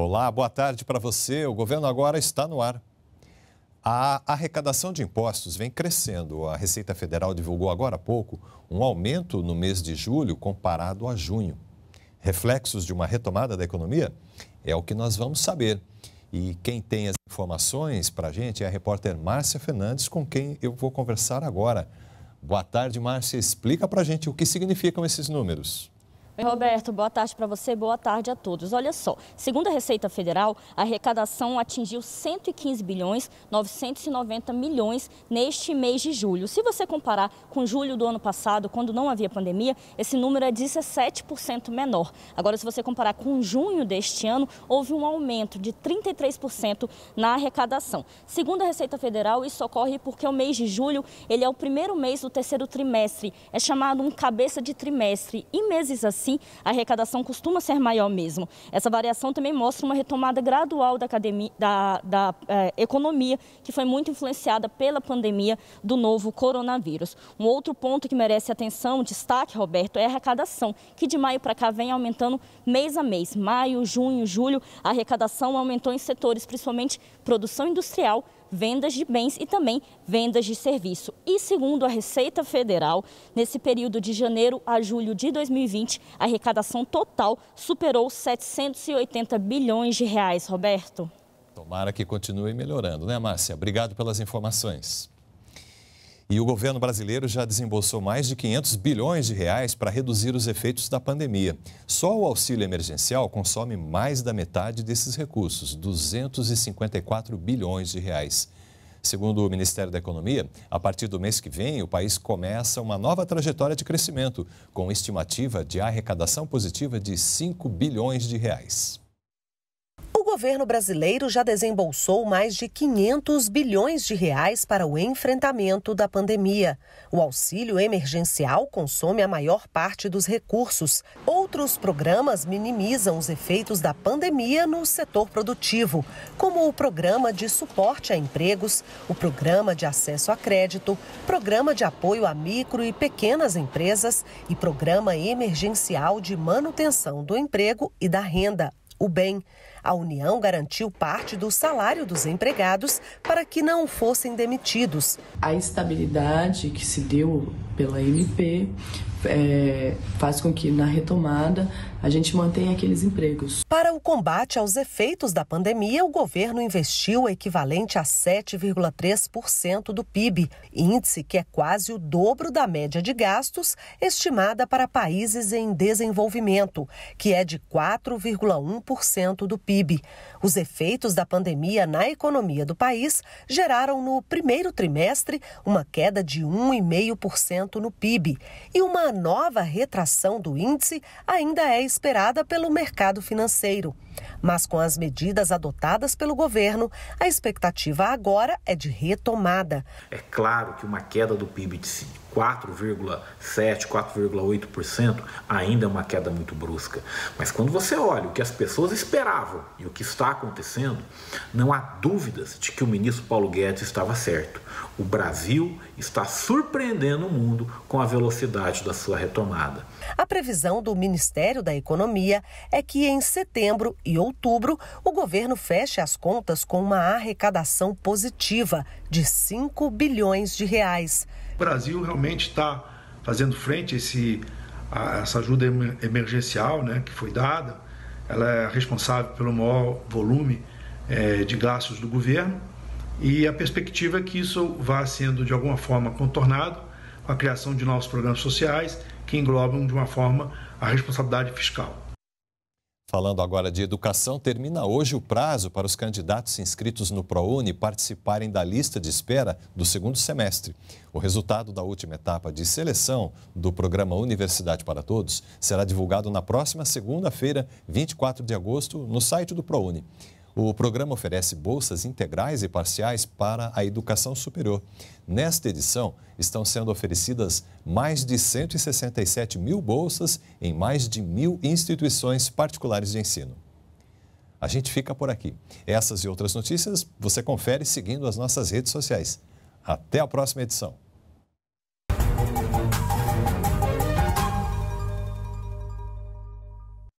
Olá, boa tarde para você. O governo agora está no ar. A arrecadação de impostos vem crescendo. A Receita Federal divulgou agora há pouco um aumento no mês de julho comparado a junho. Reflexos de uma retomada da economia? É o que nós vamos saber. E quem tem as informações para a gente é a repórter Márcia Fernandes, com quem eu vou conversar agora. Boa tarde, Márcia. Explica para a gente o que significam esses números. Roberto, boa tarde para você, boa tarde a todos. Olha só, segundo a Receita Federal, a arrecadação atingiu 115 bilhões 990 milhões neste mês de julho. Se você comparar com julho do ano passado, quando não havia pandemia, esse número é 17% menor. Agora, se você comparar com junho deste ano, houve um aumento de 33% na arrecadação. Segundo a Receita Federal, isso ocorre porque o mês de julho ele é o primeiro mês do terceiro trimestre. É chamado um cabeça de trimestre e meses assim assim a arrecadação costuma ser maior mesmo. Essa variação também mostra uma retomada gradual da, academia, da, da é, economia, que foi muito influenciada pela pandemia do novo coronavírus. Um outro ponto que merece atenção, destaque, Roberto, é a arrecadação, que de maio para cá vem aumentando mês a mês. Maio, junho, julho, a arrecadação aumentou em setores, principalmente produção industrial, vendas de bens e também vendas de serviço. E segundo a Receita Federal, nesse período de janeiro a julho de 2020, a arrecadação total superou 780 bilhões de reais, Roberto. Tomara que continue melhorando, né, Márcia? Obrigado pelas informações. E o governo brasileiro já desembolsou mais de 500 bilhões de reais para reduzir os efeitos da pandemia. Só o auxílio emergencial consome mais da metade desses recursos, 254 bilhões de reais. Segundo o Ministério da Economia, a partir do mês que vem, o país começa uma nova trajetória de crescimento, com estimativa de arrecadação positiva de 5 bilhões de reais governo brasileiro já desembolsou mais de 500 bilhões de reais para o enfrentamento da pandemia. O auxílio emergencial consome a maior parte dos recursos. Outros programas minimizam os efeitos da pandemia no setor produtivo, como o programa de suporte a empregos, o programa de acesso a crédito, programa de apoio a micro e pequenas empresas e programa emergencial de manutenção do emprego e da renda, o bem. A União garantiu parte do salário dos empregados para que não fossem demitidos. A estabilidade que se deu pela MP é, faz com que na retomada a gente mantenha aqueles empregos. Para o combate aos efeitos da pandemia, o governo investiu o equivalente a 7,3% do PIB, índice que é quase o dobro da média de gastos estimada para países em desenvolvimento, que é de 4,1% do PIB. Os efeitos da pandemia na economia do país geraram no primeiro trimestre uma queda de 1,5% no PIB e uma uma nova retração do índice ainda é esperada pelo mercado financeiro. Mas com as medidas adotadas pelo governo, a expectativa agora é de retomada. É claro que uma queda do PIB de 4,7%, 4,8%, ainda é uma queda muito brusca. Mas quando você olha o que as pessoas esperavam e o que está acontecendo, não há dúvidas de que o ministro Paulo Guedes estava certo. O Brasil está surpreendendo o mundo com a velocidade da sua retomada. A previsão do Ministério da Economia é que em setembro e outubro o governo feche as contas com uma arrecadação positiva de 5 bilhões de reais. O Brasil realmente está fazendo frente a, esse, a essa ajuda emergencial né, que foi dada. Ela é responsável pelo maior volume é, de gastos do governo e a perspectiva é que isso vá sendo de alguma forma contornado com a criação de novos programas sociais que englobam de uma forma a responsabilidade fiscal. Falando agora de educação, termina hoje o prazo para os candidatos inscritos no ProUni participarem da lista de espera do segundo semestre. O resultado da última etapa de seleção do programa Universidade para Todos será divulgado na próxima segunda-feira, 24 de agosto, no site do ProUni. O programa oferece bolsas integrais e parciais para a educação superior. Nesta edição, estão sendo oferecidas mais de 167 mil bolsas em mais de mil instituições particulares de ensino. A gente fica por aqui. Essas e outras notícias você confere seguindo as nossas redes sociais. Até a próxima edição.